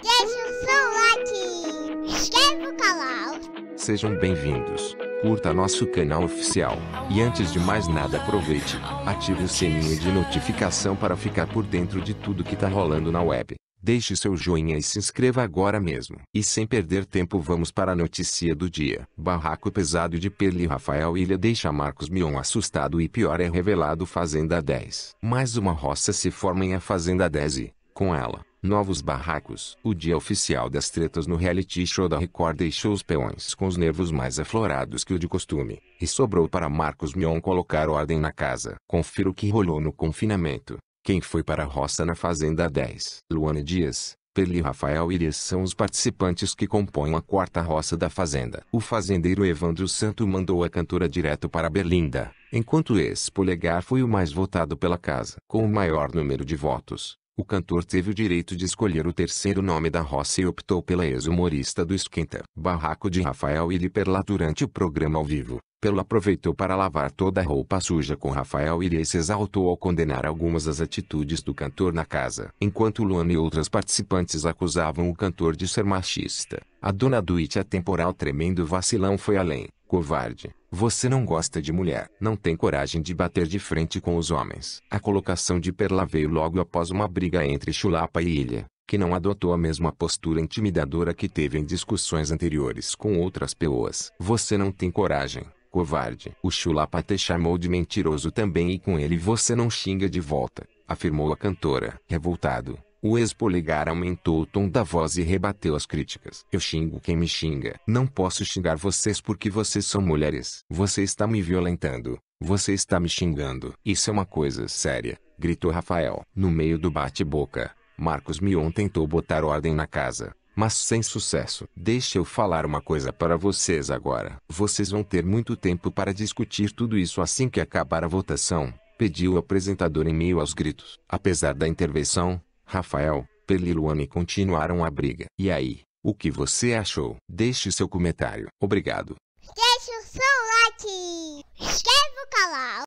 Deixe o seu like, inscreva o canal. Sejam bem-vindos, curta nosso canal oficial, e antes de mais nada aproveite, ative o sininho de notificação para ficar por dentro de tudo que tá rolando na web. Deixe seu joinha e se inscreva agora mesmo. E sem perder tempo vamos para a notícia do dia. Barraco pesado de Perli Rafael Ilha deixa Marcos Mion assustado e pior é revelado Fazenda 10. Mais uma roça se forma em A Fazenda 10 e, com ela, Novos barracos. O dia oficial das tretas no reality show da Record deixou os peões com os nervos mais aflorados que o de costume, e sobrou para Marcos Mion colocar ordem na casa. Confira o que rolou no confinamento. Quem foi para a roça na Fazenda 10? Luana Dias, Perli Rafael Irias são os participantes que compõem a quarta roça da Fazenda. O fazendeiro Evandro Santo mandou a cantora direto para Berlinda, enquanto esse polegar foi o mais votado pela casa. Com o maior número de votos, o cantor teve o direito de escolher o terceiro nome da roça e optou pela ex-humorista do Esquenta. Barraco de Rafael Iliperla durante o programa ao vivo. Pelo aproveitou para lavar toda a roupa suja com Rafael e se exaltou ao condenar algumas das atitudes do cantor na casa. Enquanto Luana e outras participantes acusavam o cantor de ser machista, a dona do It temporal tremendo vacilão foi além, covarde. Você não gosta de mulher, não tem coragem de bater de frente com os homens. A colocação de Perla veio logo após uma briga entre Chulapa e Ilha, que não adotou a mesma postura intimidadora que teve em discussões anteriores com outras pessoas. Você não tem coragem, covarde. O Chulapa te chamou de mentiroso também e com ele você não xinga de volta, afirmou a cantora, revoltado. O ex-polegar aumentou o tom da voz e rebateu as críticas. Eu xingo quem me xinga. Não posso xingar vocês porque vocês são mulheres. Você está me violentando. Você está me xingando. Isso é uma coisa séria, gritou Rafael. No meio do bate-boca, Marcos Mion tentou botar ordem na casa mas sem sucesso. Deixa eu falar uma coisa para vocês agora. Vocês vão ter muito tempo para discutir tudo isso assim que acabar a votação, pediu o apresentador em meio aos gritos. Apesar da intervenção, Rafael, Peliluane continuaram a briga. E aí, o que você achou? Deixe seu comentário. Obrigado. Deixe o seu like. Inscreva o canal.